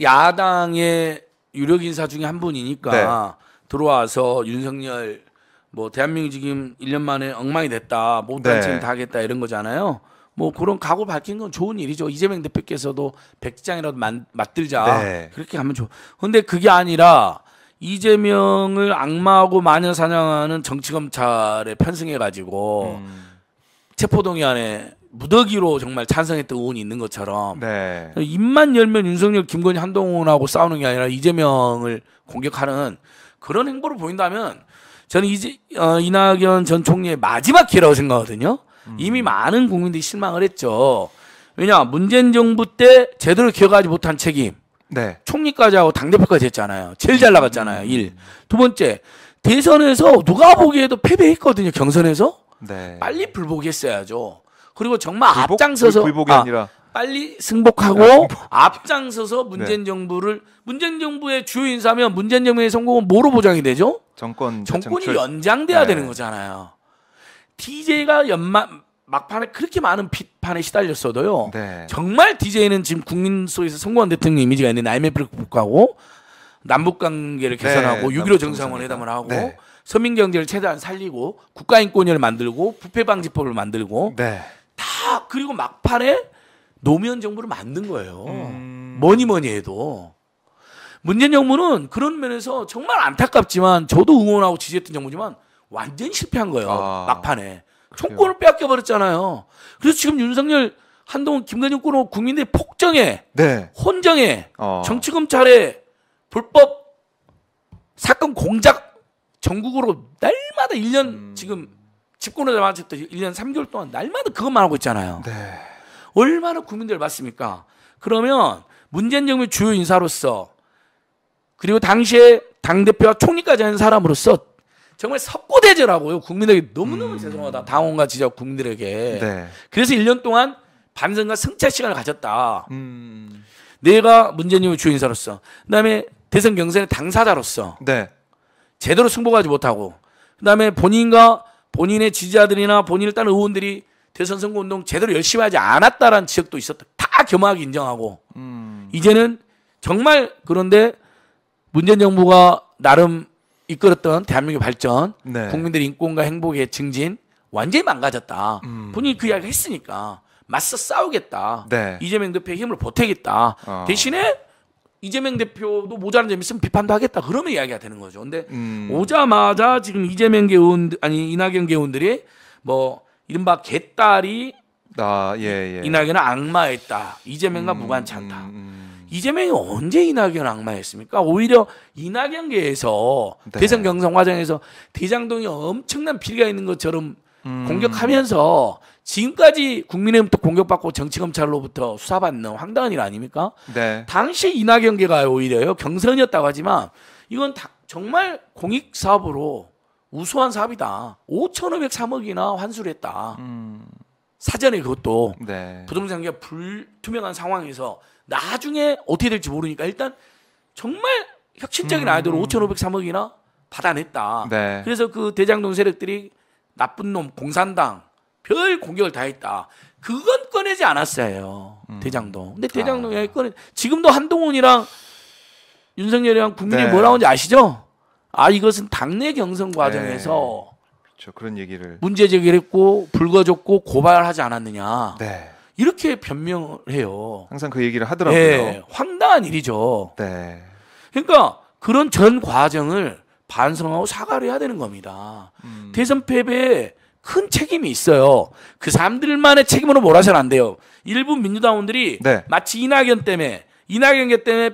야당의 유력 인사 중에 한 분이니까 네. 들어와서 윤석열 뭐 대한민국 지금 1년 만에 엉망이 됐다 못한 네. 다 하겠다 이런 거잖아요. 뭐 그런 각오 밝힌 건 좋은 일이죠. 이재명 대표께서도 백지장이라도 만, 맞들자 네. 그렇게 하면 좋. 근데 그게 아니라 이재명을 악마하고 마녀 사냥하는 정치 검찰에 편승해 가지고 음. 체포동의안에 무더기로 정말 찬성했던 의원이 있는 것처럼 네. 입만 열면 윤석열, 김건희, 한동훈하고 싸우는 게 아니라 이재명을 공격하는 그런 행보를 보인다면 저는 이제 어, 이낙연 전 총리의 마지막 기회라고 생각하거든요. 음. 이미 많은 국민들이 실망을 했죠. 왜냐 문재인 정부 때 제대로 기억하지 못한 책임. 네. 총리까지 하고 당대표까지 했잖아요. 제일 잘 나갔잖아요. 일. 음. 두 번째 대선에서 누가 보기에도 패배했거든요. 경선에서. 네. 빨리 불복했어야죠. 그리고 정말 불복? 앞장서서 불복이 아, 아니라 빨리 승복하고 야, 아, 앞장서서 네. 문재인 네. 정부를 문재인 정부의 주요 인사면 문재인 정부의 성공은 뭐로 보장이 되죠? 정권 정권이 정출. 연장돼야 네. 되는 거잖아요. DJ가 연말 막판에 그렇게 많은 비판에 시달렸어도요. 네. 정말 DJ는 지금 국민 속에서 성공한 대통령 이미지가 있는데 IMF를 극복하고 남북 관계를 네, 개선하고 6.15 정상원 회담을 하고 네. 서민 경제를 최대한 살리고 국가 인권위를 만들고 부패 방지법을 만들고 막 그리고 막판에 노무현 정부를 만든 거예요. 음. 뭐니 뭐니 해도. 문재인 정부는 그런 면에서 정말 안타깝지만 저도 응원하고 지지했던 정부지만 완전 실패한 거예요. 아. 막판에. 총권을 빼앗겨 버렸잖아요. 그래서 지금 윤석열 한동훈 김관영 꾸로 국민의 폭정에 네. 혼정에 어. 정치검찰에 불법 사건 공작 전국으로 날마다 1년 음. 지금 집권하자마자 1년 3개월 동안 날마다 그것만 하고 있잖아요. 네. 얼마나 국민들 봤습니까? 그러면 문재인 정부 의 주요 인사로서 그리고 당시에 당대표와 총리까지 하는 사람으로서 정말 석고대죄라고요. 국민에게 너무너무 음. 죄송하다. 당원과 지적 국민들에게. 네. 그래서 1년 동안 반성과 승차 시간을 가졌다. 음. 내가 문재인 정부의 주요 인사로서 그다음에 대선 경선의 당사자로서 네. 제대로 승복하지 못하고 그다음에 본인과 본인의 지지자들이나 본인 을딴 의원들이 대선 선거 운동 제대로 열심히 하지 않았다라는 지적도 있었다. 다 겸허하게 인정하고 음. 이제는 정말 그런데 문재인 정부가 나름 이끌었던 대한민국의 발전, 네. 국민들의 인권과 행복의 증진 완전히 망가졌다. 음. 본인이 그 이야기 했으니까 맞서 싸우겠다. 네. 이재명 대표의 힘을 보태겠다. 어. 대신에 이재명 대표도 모자란 점 있으면 비판도 하겠다. 그러면 이야기가 되는 거죠. 근데 음. 오자마자 지금 이재명 개운 아니 이낙연 개운들이뭐 이른바 개딸이 아, 예, 예. 이낙연은 악마였다. 이재명과 음, 무관찮다. 음, 음. 이재명이 언제 이낙연 악마였습니까? 오히려 이낙연계에서 네. 대선 경선 과정에서 대장동이 엄청난 피리가 있는 것처럼 음. 공격하면서 지금까지 국민의힘부터 공격받고 정치검찰로부터 수사받는 황당한 일 아닙니까? 네. 당시 이낙연계가 오히려요 경선이었다고 하지만 이건 다, 정말 공익 사업으로 우수한 사업이다. 5,503억이나 환수를 했다. 음. 사전에 그것도 네. 부동산 계가 불투명한 상황에서 나중에 어떻게 될지 모르니까 일단 정말 혁신적인 아이디 음. 5,503억이나 받아냈다. 네. 그래서 그 대장동 세력들이 나쁜 놈 공산당 별 공격을 다 했다. 그건 꺼내지 않았어요. 음. 대장동. 근데 대장동 아. 꺼내 지금도 한동훈이랑 윤석열이랑 국민이 네. 뭐라고 하는지 아시죠? 아 이것은 당내 경선 과정에서 네. 그렇죠. 그런 얘기를 문제 제기를 했고 불거졌고 고발하지 않았느냐. 네. 이렇게 변명해요. 을 항상 그 얘기를 하더라고요. 네, 황당한 일이죠. 네. 그러니까 그런 전 과정을 반성하고 사과를 해야 되는 겁니다. 음. 대선 패배 큰 책임이 있어요. 그 사람들만의 책임으로 몰아서는 안 돼요. 일부 민주당원들이 네. 마치 이낙연 때문에 이낙연 때문에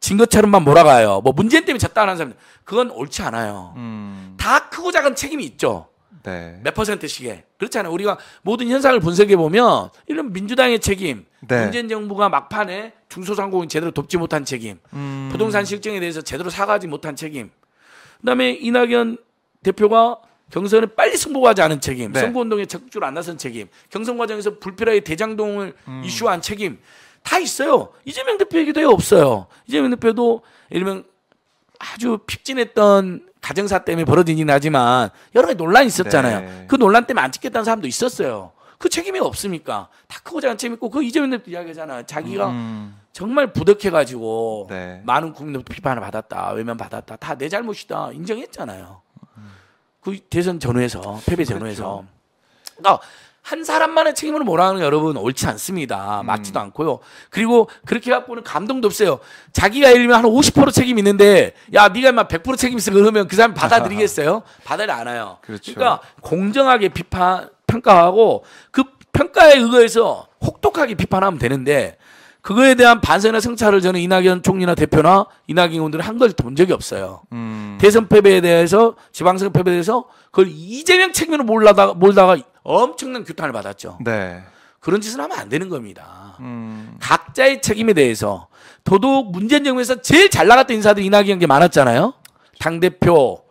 진 것처럼만 몰아가요. 뭐 문재인 때문에 졌다는 사람 그건 옳지 않아요. 음. 다 크고 작은 책임이 있죠. 네. 몇 퍼센트씩에 그렇잖아요. 우리가 모든 현상을 분석해 보면 이런 민주당의 책임, 네. 문재인 정부가 막판에 중소상공인 제대로 돕지 못한 책임, 음. 부동산 실정에 대해서 제대로 사과하지 못한 책임, 그다음에 이낙연 대표가 경선은 빨리 승복하지 않은 책임, 네. 선거운동에 적극적으로 안 나선 책임, 경선 과정에서 불필요하게 대장동을 음. 이슈한 책임 다 있어요. 이재명 대표 얘기도 없어요. 이재명 대표도 일면 아주 핍진했던 가정사 때문에 벌어진 일이 하지만 여러 가지 논란이 있었잖아요. 네. 그 논란 때문에 안 찍겠다는 사람도 있었어요. 그 책임이 없습니까? 다 크고 작은 책임 있고 그 이재명 대표 이야기잖아. 자기가 음. 정말 부덕해가지고 네. 많은 국민들부터 비판을 받았다, 외면 받았다, 다 내 잘못이다 인정했잖아요. 그 대선 전후에서 패배 그렇죠. 전후에서 그러니까 한 사람만의 책임으로 몰아가는 여러분 옳지 않습니다. 음. 맞지도 음. 않고요. 그리고 그렇게 갖고는 감동도 없어요. 자기가 예를 면한 50% 책임 있는데 야 네가 막100% 책임 있어 그러면 그 사람 받아들이겠어요? 받아를 않아요. 그렇죠. 그러니까 공정하게 비판 평가하고 그 평가에 의거해서 혹독하게 비판하면 되는데 그거에 대한 반세나 성찰을 저는 이낙연 총리나 대표나 이낙연 의원들은 한 가지 본 적이 없어요. 음. 대선 패배에 대해서 지방선 패배에 대해서 그걸 이재명 측면을 로 몰다가 몰다가 엄청난 규탄을 받았죠. 네. 그런 짓은 하면 안 되는 겁니다. 음. 각자의 책임에 대해서 더더욱 문재인 정부에서 제일 잘 나갔던 인사들 이낙연게 많았잖아요. 당 대표,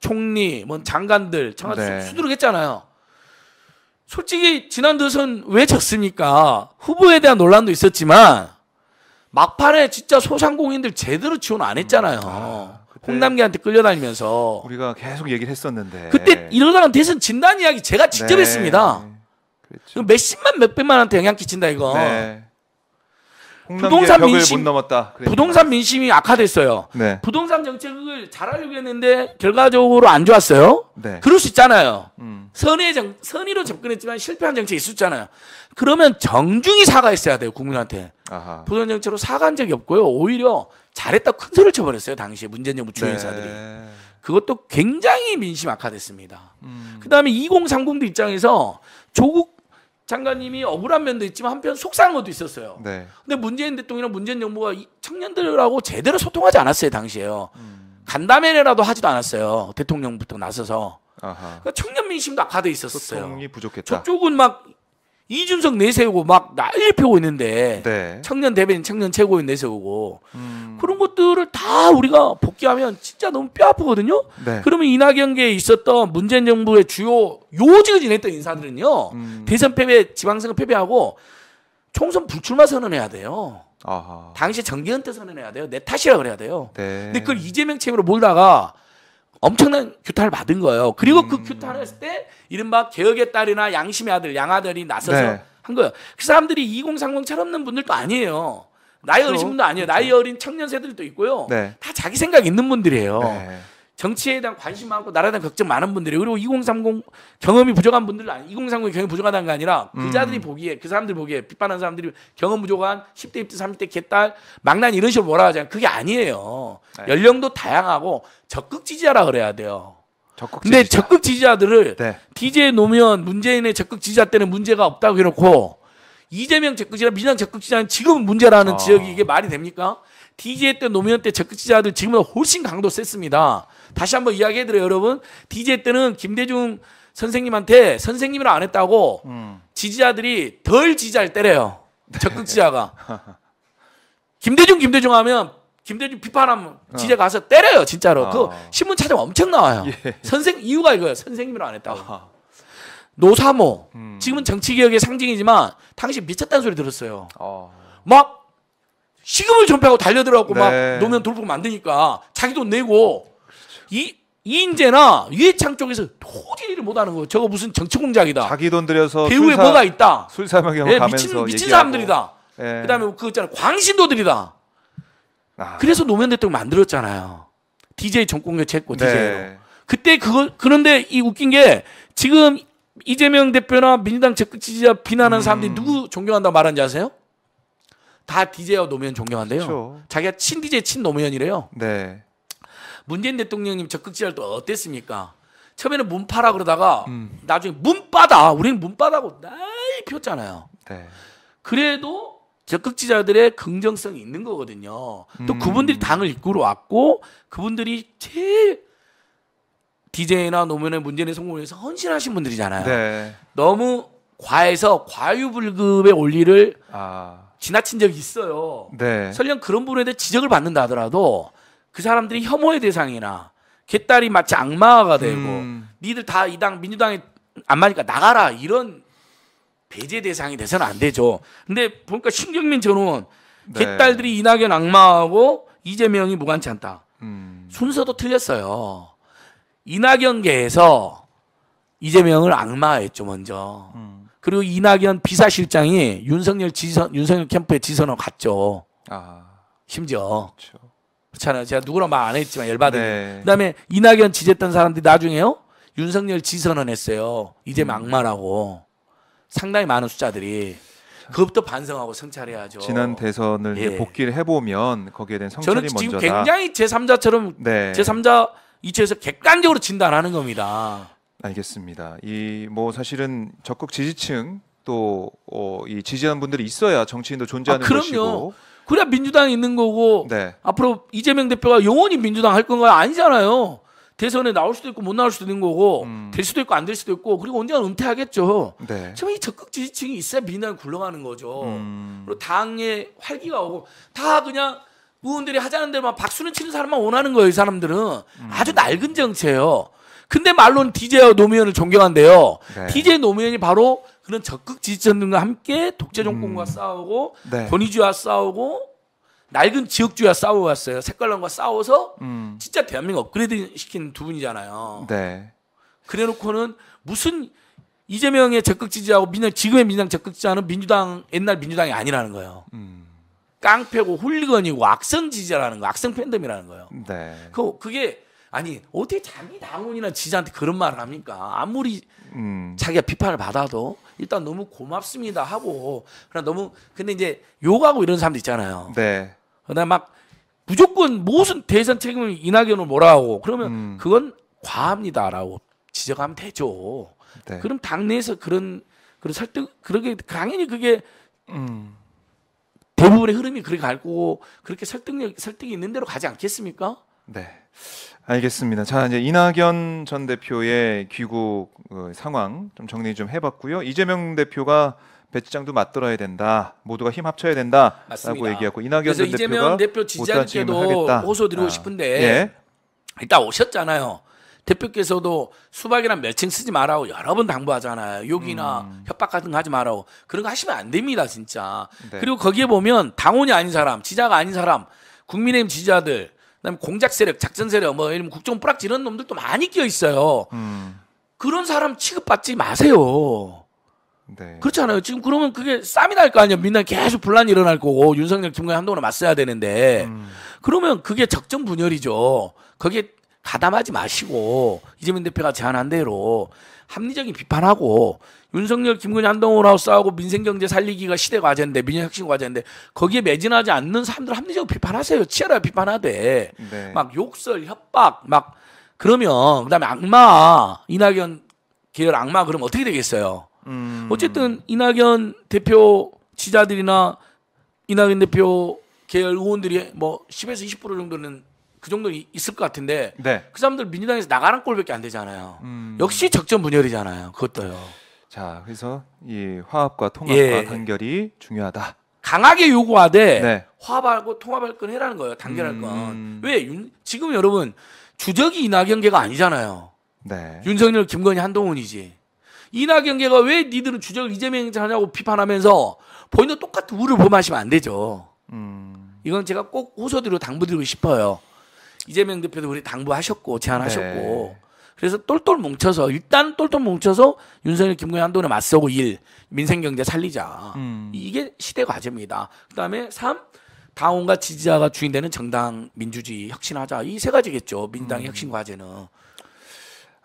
총리, 뭐 장관들, 청와대 네. 수두룩했잖아요. 솔직히 지난 대선 왜 졌습니까? 후보에 대한 논란도 있었지만 막판에 진짜 소상공인들 제대로 지원 안 했잖아요. 음, 아, 홍남기한테 끌려다니면서 우리가 계속 얘기를 했었는데 그때 이러다가 대선 진단 이야기 제가 직접 네. 했습니다. 그렇죠. 몇십만 몇백만한테 영향 끼친다 이거. 네. 부동산 민심 부동산 민심이 악화됐어요. 네. 부동산 정책을 잘하려고 했는데 결과적으로 안 좋았어요. 네. 그럴 수 있잖아요. 음. 선의 정, 선의로 접근했지만 실패한 정책이 있었잖아요. 그러면 정중히 사과했어야 돼요 국민한테. 부동산 정책으로 사과한 적이 없고요. 오히려 잘했다 큰 소리를 쳐버렸어요 당시에 문재인 정부 주요 네. 인사들이. 네. 그것도 굉장히 민심 악화됐습니다. 음. 그다음에 2030도 입장에서 조국 장관님이 억울한 면도 있지만 한편 속상한 것도 있었어요. 네. 근데 문재인 대통령이랑 문재인 정부가 청년들하고 제대로 소통하지 않았어요 당시에요. 음. 간담회라도 하지도 않았어요. 대통령부터 나서서. 아하. 그러니까 청년 민심도 악화돼 있었어요. 소통이 부족했다. 저쪽은 막 이준석 내세우고 막 난리 펴고 있는데 네. 청년 대변인 청년 최고인 내세우고 음. 그런 것들을 다 우리가 복귀하면 진짜 너무 뼈 아프거든요. 네. 그러면 이낙연계에 있었던 문재인 정부의 주요 요직을 지냈던 인사들은요 음. 대선 패배, 지방선거 패배하고 총선 불출마 선언해야 돼요. 아하. 당시 정기은퇴 선언해야 돼요. 내 탓이라 고 그래야 돼요. 네. 근데 그걸 이재명 책임으로 몰다가 엄청난 규탄을 받은 거예요. 그리고 그 음. 그 규탄을 했을 때 이른바 개혁의 딸이나 양심의 아들, 양아들이 나서서 네. 한 거예요. 그 사람들이 2030 철없는 분들도 아니에요. 나이 그렇죠. 어리신 분도 아니에요. 그렇죠. 나이 어린 청년 세들도 있고요. 네. 다 자기 생각 있는 분들이에요. 네. 정치에 대한 관심 많고 나라에 대한 걱정 많은 분들이 그리고 2030 경험이 부족한 분들 아니 2030 경험이 부족하다는 게 아니라 그자들이 음. 보기에 그 사람들 보기에 비판하는 사람들이 경험 부족한 10대 20대 30대 개딸 망난 이런 식으로 뭐라 하잖아요. 그게 아니에요. 네. 연령도 다양하고 적극 지지하라 그래야 돼요. 적극 근데 지지자. 적극 지지자들을 네. d j 노 놓으면 문재인의 적극 지지자 때는 문제가 없다고 해놓고 이재명 적극 지지자 민주당 적극 지지자는 지금 문제라는 어. 지역이 이게 말이 됩니까? DJ 때 노무현 때 적극 지지자들 지금보다 훨씬 강도 셌습니다. 다시 한번 이야기해드려요, 여러분. 디제 때는 김대중 선생님한테 선생님이라 안 했다고 음. 지지자들이 덜지지할때래요 네. 적극 지지자가. 김대중, 김대중 하면 김대중 비판하면 어. 지자 가서 때려요, 진짜로. 아. 그 신문 찾으면 엄청 나와요. 예. 선생, 이유가 이거예요. 선생님이라 안 했다고. 아 노사모. 음. 지금은 정치개혁의 상징이지만 당시 미쳤다는 소리 들었어요. 어. 막 시금을 전폐하고 달려들어갖고 네. 막 노면 돌보고 만드니까 자기 돈 내고 이 인재나 위창 쪽에서 도저히 일을 못하는 거. 저거 무슨 정치 공작이다. 자기 돈 들여서 배우에 술사, 뭐가 있다. 술사명경 네, 예, 가면서 미친, 미친 사람들이다. 예. 그다음에 뭐 그 있잖아 광신도들이다. 아. 그래서 노무현 대통령 만들었잖아요. DJ 정권 교체했고 DJ로. 네. 그때 그거 그런데 이 웃긴 게 지금 이재명 대표나 민주당 적극 지지자 비난하는 음. 사람들이 누구 존경한다 말한지 아세요? 다 DJ와 노무현 존경한대요. 그렇죠. 자기가 친 DJ 친 노무현이래요. 네. 문재인 대통령님 적극지할 도 어땠습니까? 처음에는 문파라 그러다가 음. 나중에 문바다 우리는 문바다고 날리 폈잖아요. 네. 그래도 적극지자들의 긍정성이 있는 거거든요. 음. 또 그분들이 당을 이끌어 왔고 그분들이 제일 디제이나 노무현의 문재인의 성공을위해서 헌신하신 분들이잖아요. 네. 너무 과해서 과유불급의 원리를 아. 지나친 적이 있어요. 네. 설령 그런 부 분에 대해 지적을 받는다 하더라도 그 사람들이 혐오의 대상이나 개딸이 마치 악마가 되고 음. 니들 다이당 민주당에 안 맞으니까 나가라 이런 배제 대상이 돼서는 안 되죠. 근데 보니까 신경민 전 의원 네. 개딸들이 이낙연 악마하고 이재명이 무관치 않다. 음. 순서도 틀렸어요. 이낙연계에서 이재명을 악마했죠 먼저. 음. 그리고 이낙연 비사실장이 윤석열 지선 윤석열 캠프에 지선을 갔죠. 아. 심지어 그렇죠. 그렇잖아요. 제가 누구랑 말안 했지만 열받은. 네. 그다음에 이낙연 지지했던 사람들이 나중에요 윤석열 지선언했어요. 이제 음. 막말하고 상당히 많은 숫자들이 그것도 반성하고 성찰해야죠. 지난 대선을 예. 복귀를 해보면 거기에 대한 성찰이 저는 지금 먼저다. 굉장히 제 3자처럼 네. 제 3자 이체에서 객관적으로 진단하는 겁니다. 알겠습니다. 이 뭐 사실은 적극 지지층 또이 어 지지하는 분들이 있어야 정치인도 존재하는 아, 것이고 그래야 민주당이 있는 거고 네. 앞으로 이재명 대표가 영원히 민주당 할 건가요? 아니잖아요. 대선에 나올 수도 있고 못 나올 수도 있는 거고 음. 될 수도 있고 안 될 수도 있고 그리고 언젠가 은퇴하겠죠. 네. 참이 적극 지지층이 있어야 민주당이 굴러가는 거죠. 음. 그리고 당의 활기가 오고 다 그냥 의원들이 하자는 대로만 박수는 치는 사람만 원하는 거예요. 이 사람들은 음. 아주 낡은 정체예요. 근데 말로는 디제이 노무현을 존경한대요. 네. DJ 노무현이 바로 그런 적극 지지자들과 함께 독재 정권과 음. 싸우고 네. 권위주의와 싸우고 낡은 지역주의와 싸워왔어요. 색깔론과 싸워서 음. 진짜 대한민국 업그레이드 시킨 두 분이잖아요. 네. 그래놓고는 무슨 이재명의 적극 지지하고 민당 주 지금의 민당 주 적극 지지하는 민주당 옛날 민주당이 아니라는 거예요. 음. 깡패고 훌리건이고 악성 지지라는 거, 악성 팬덤이라는 거예요. 네. 그 그게 아니 어떻게 자기 당원이나 지지한테 그런 말을 합니까? 아무리 음. 자기가 비판을 받아도 일단 너무 고맙습니다 하고 그냥 너무 근데 이제 욕하고 이런 사람도 있잖아요. 네. 그다음 막 무조건 무슨 대선 책임을 이낙연을 뭐라고 그러면 음. 그건 과합니다라고 지적하면 되죠. 네. 그럼 당내에서 그런 그런 설득 그렇게 당연히 그게 음. 대부분의 흐름이 그렇게 갈고 그렇게 설득력 설득이 있는 대로 가지 않겠습니까? 네. 알겠습니다. 자, 이제 이낙연 전 대표의 귀국 어, 상황 좀 정리 좀 해봤고요. 이재명 대표가 배치장도 맞들어야 된다. 모두가 힘 합쳐야 된다라고 맞습니다. 얘기하고 이낙연 전 이재명 대표 지지자께도 호소드리고 아, 싶은데 예. 일단 오셨잖아요. 대표께서도 수박이란 매칭 쓰지 말라고 여러 번 당부하잖아요. 욕이나 음. 협박 같은 거 하지 말라고. 그런 거 하시면 안 됩니다, 진짜. 네. 그리고 거기에 보면 당원이 아닌 사람, 지자가 아닌 사람, 국민의힘 지지자들 그다음에 공작 세력, 작전 세력, 뭐 이런 국정 뿌락지 이 놈들도 많이 끼어 있어요. 음. 그런 사람 취급받지 마세요. 네. 그렇잖아요. 지금 그러면 그게 쌈이 날 거 아니에요. 민날 계속 분란이 일어날 거고 윤석열, 김건희 한동훈을 맞서야 되는데 음. 그러면 그게 적정 분열이죠. 거기에 가담하지 마시고 이재명 대표가 제안한 대로 합리적인 비판하고 윤석열, 김건희, 한동훈하고 싸우고 민생경제 살리기가 시대 과제인데 민혁신 과제인데 거기에 매진하지 않는 사람들 합리적 비판하세요. 치열하게 비판하되 네. 막 욕설, 협박 막 그러면 그다음에 악마 이낙연 계열 악마 그럼 어떻게 되겠어요? 음... 어쨌든 이낙연 대표 지자들이나 이낙연 대표 계열 의원들이 뭐 10에서 20% 정도는 그 정도 있을 것 같은데 네. 그 사람들 민주당에서 나가는 꼴밖에 안 되잖아요. 음. 역시 적정 분열이잖아요. 그것도요. 자, 그래서 이 화합과 통합과 예. 단결이 중요하다. 강하게 요구하되 네. 화합하고 통합할 건 해라는 거예요. 단결할 건. 음. 왜 윤, 지금 여러분 주적이 이낙연계가 아니잖아요. 네. 윤석열, 김건희, 한동훈이지. 이낙연계가 왜 니들은 주적 이재명 하냐고 비판하면서 본인도 똑같은 우를 범하시면 안 되죠. 음. 이건 제가 꼭 호소드리고 당부드리고 싶어요. 이재명 대표도 우리 당부하셨고 제안하셨고 네. 그래서 똘똘 뭉쳐서 일단 똘똘 뭉쳐서 윤석열 김건희 한동훈에 맞서고 일 민생 경제 살리자 음. 이게 시대 과제입니다. 그다음에 삼 당원과 지지자가 주인되는 정당 민주주의 혁신하자 이 세 가지겠죠 민당의 음. 혁신 과제는.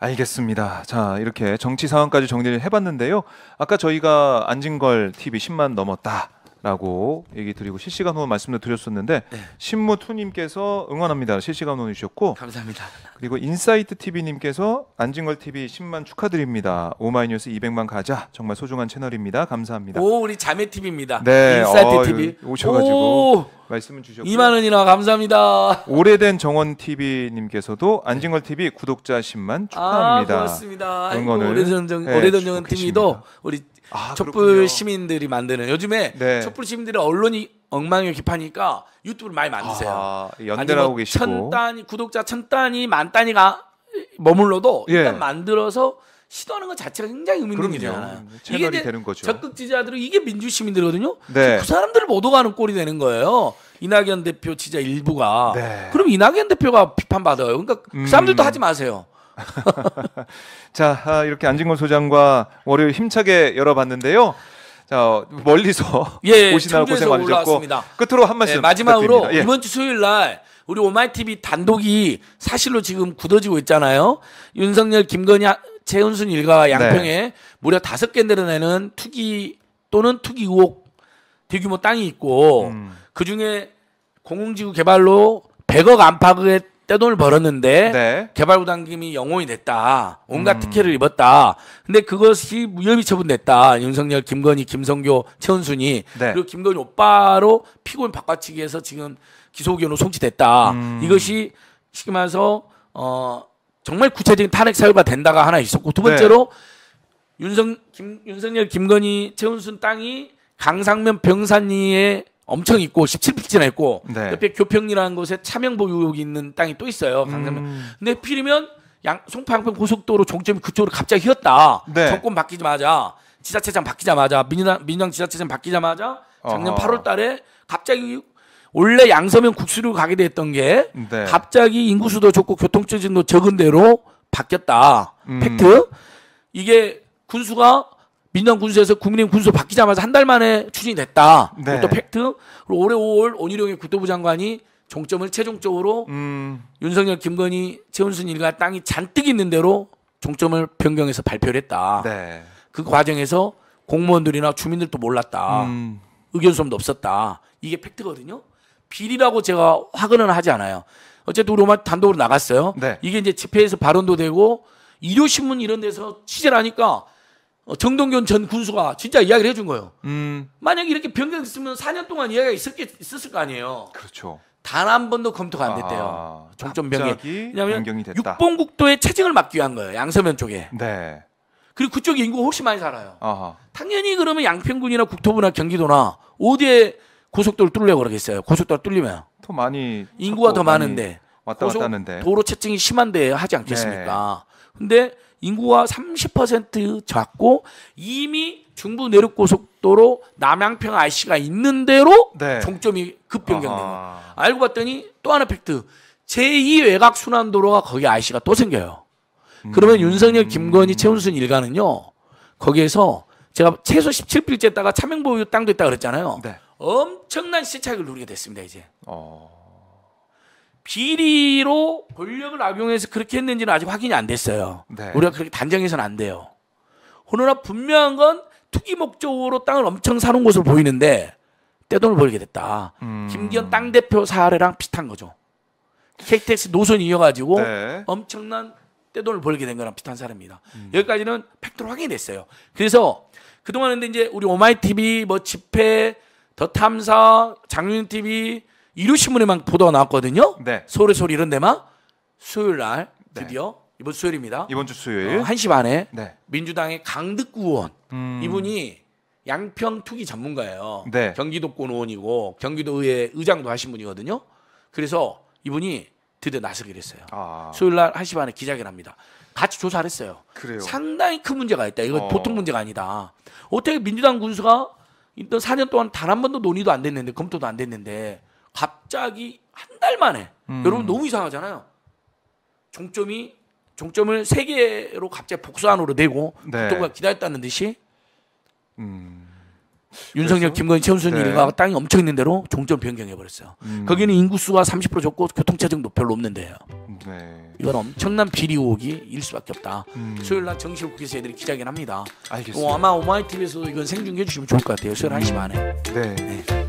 알겠습니다. 자, 이렇게 정치 상황까지 정리를 해봤는데요. 아까 저희가 안진걸 TV 10만 넘었다. 라고 얘기 드리고 실시간 후원 말씀도 드렸었는데 네. 신무투님께서 응원합니다 실시간 후원 주셨고 감사합니다 그리고 인사이트 TV님께서 안진걸 TV 10만 축하드립니다 오마이뉴스 200만 가자 정말 소중한 채널입니다 감사합니다 오 우리 자매 TV입니다 네 인사이트 어, TV 오셔가지고 말씀을 주셨고 2만 원이나 감사합니다 오래된 정원 TV님께서도 안진걸 TV 구독자 10만 아, 축하합니다 아, 고맙습니다 아이고, 오래된 정, 네, 오래된 정원 TV도 우리 아, 촛불 그렇군요. 시민들이 만드는 요즘에 네. 촛불 시민들의 언론이 엉망이고 비판이니까 유튜브를 많이 만드세요. 아, 연대하고 계시고 천 단위 구독자 천 단위 만 단위가 머물러도 예. 일단 만들어서 시도하는 것 자체가 굉장히 의미 있는 일이잖아요. 이게 되는 거죠. 적극 지지자들은 이게 민주 시민들이거든요. 네. 그 사람들을 못 오가는 꼴이 되는 거예요. 이낙연 대표 지지자 일부가 네. 그럼 이낙연 대표가 비판받아요. 그러니까 그 음. 사람들도 음. 하지 마세요. 자, 아, 이렇게 안진걸 소장과 월요일 힘차게 열어봤는데요. 자, 멀리서 예, 오시느 고생 많으셨고 올라왔습니다. 끝으로 한 말씀 예, 마지막으로 예. 이번 주 수요일 날 우리 오마이 TV 단독이 사실로 지금 굳어지고 있잖아요. 윤석열, 김건희, 최은순 일가 양평에 네. 무려 다섯 개 내려내는 투기 또는 투기 의혹 대규모 땅이 있고 음. 그 중에 공공지구 개발로 100억 안팎의 떼돈을 벌었는데 네. 개발부담금이 영원이 됐다. 온갖 음. 특혜를 입었다. 근데 그것이 무혐의 처분됐다. 윤석열, 김건희, 김성교, 최은순이 네. 그리고 김건희 오빠로 피고인 바꿔치기에서 지금 기소 의견으로 송치됐다. 음. 이것이 쉽게 말해서 어 정말 구체적인 탄핵 사유가 된다가 하나 있었고 두 번째로 네. 윤석 김 윤석열, 김건희, 최은순 땅이 강상면 병산리에 엄청 있고 17필지나 있고 네. 옆에 교평리라는 곳에 차명보 유역이 있는 땅이 또 있어요. 강남 음. 근데 필이면 양 송파 양평 고속도로 종점이 그쪽으로 갑자기 휘었다. 네. 정권 바뀌자마자 지자체장 바뀌자마자 민주당 민주당 지자체장 바뀌자마자 작년 어허. 8월 달에 갑자기 원래 양서면 국수로 가게 됐던 게 네. 갑자기 인구수도 적고 교통체증도 적은 대로 바뀌었다. 음. 팩트. 이게 군수가 민주당 군수에서 국민의 군수 바뀌자마자 한 달 만에 추진이 됐다. 네. 이것도 팩트. 그리고 올해 5월 원희룡의 국토부 장관이 종점을 최종적으로 음. 윤석열, 김건희, 최은순 일가 땅이 잔뜩 있는 대로 종점을 변경해서 발표를 했다. 네. 그 과정에서 공무원들이나 주민들도 몰랐다. 음. 의견수렴도 없었다. 이게 팩트거든요. 비리라고 제가 화근은 하지 않아요. 어쨌든 우리 엄마 단독으로 나갔어요. 네. 이게 이제 집회에서 발언도 되고 일요신문 이런 데서 취재를 하니까 어, 정동균 전 군수가 진짜 이야기를 해준 거예요. 음. 만약에 이렇게 변경됐으면 4년 동안 이야기가 있었겠, 있었을 거 아니에요. 그렇죠. 단 한 번도 검토가 안 됐대요. 아, 종점 변경. 왜냐하면 육봉국도의 체증을 막기 위한 거예요. 양서면 쪽에. 네. 그리고 그쪽 인구가 훨씬 많이 살아요. 아하. 당연히 그러면 양평군이나 국토부나 경기도나 어디에 고속도로 뚫려고 그러겠어요. 고속도로 뚫리면. 더 많이. 인구가 더 많은데. 왔다 갔다 하는데. 도로 체증이 심한데 하지 않겠습니까. 네. 근데 인구가 30% 작고 이미 중부 내륙 고속도로 남양평 IC가 있는 대로 네. 종점이 급변경된 거. 알고 봤더니 또 하나 팩트. 제2 외곽 순환 도로가 거기 IC가 또 생겨요. 그러면 음. 윤석열, 김건희, 최훈순 일가는요. 거기에서 제가 최소 17빌째 다가 차명보유 땅도 있다 그랬잖아요. 네. 엄청난 시차익을 누리게 됐습니다, 이제. 어. 비리로 권력을 악용해서 그렇게 했는지는 아직 확인이 안 됐어요. 네. 우리가 그렇게 단정해서는 안 돼요. 그러나 분명한 건 투기 목적으로 땅을 엄청 사놓은 것으로 보이는데 떼돈을 벌게 됐다. 음. 김기현 땅 대표 사례랑 비슷한 거죠. KTX 노선 이어가지고 네. 엄청난 떼돈을 벌게 된 거랑 비슷한 사례입니다. 음. 여기까지는 팩트로 확인됐어요. 이 그래서 그동안은 이제 우리 오마이 TV, 뭐 집회, 더 탐사, 장윤 TV, 이루신문에만 보도가 나왔거든요. 네. 서울의 소리 이런 데만 수요일 날 네. 드디어 이번 수요일입니다. 이번 주 수요일 어, 1시 반에 네. 민주당의 강득구 의원 음... 이분이 양평 투기 전문가예요. 네. 경기도권 의원이고 경기도의회 의장도 하신 분이거든요. 그래서 이분이 드디어 나서기로 했어요. 아... 수요일 날 1시 반에 기자회견합니다. 같이 조사를 했어요. 그래요. 상당히 큰 문제가 있다. 이거 어... 보통 문제가 아니다. 어떻게 민주당 군수가 일 4년 동안 단 한 번도 논의도 안 됐는데 검토도 안 됐는데 갑자기 한 달 만에 음. 여러분 너무 이상하잖아요. 종점이 종점을 세 개로 갑자기 복수 안으로 내고 네. 보통가 기다렸다는 듯이 음. 윤석열, 김건희, 최은순 일가 네. 땅이 엄청 있는 대로 종점 변경해 버렸어요. 음. 거기는 인구수가 30% 적고 교통체증도 별로 없는 데예요. 네. 이건 엄청난 비리 의혹이 일 수밖에 없다. 음. 수요일 날 정시국에서 애들이 기자회견합니다. 알겠습니다. 어, 아마 오마이 t v 에서 이건 생중계 해 주시면 좋을 것 같아요. 수요일 1시 반에. 음. 네. 네.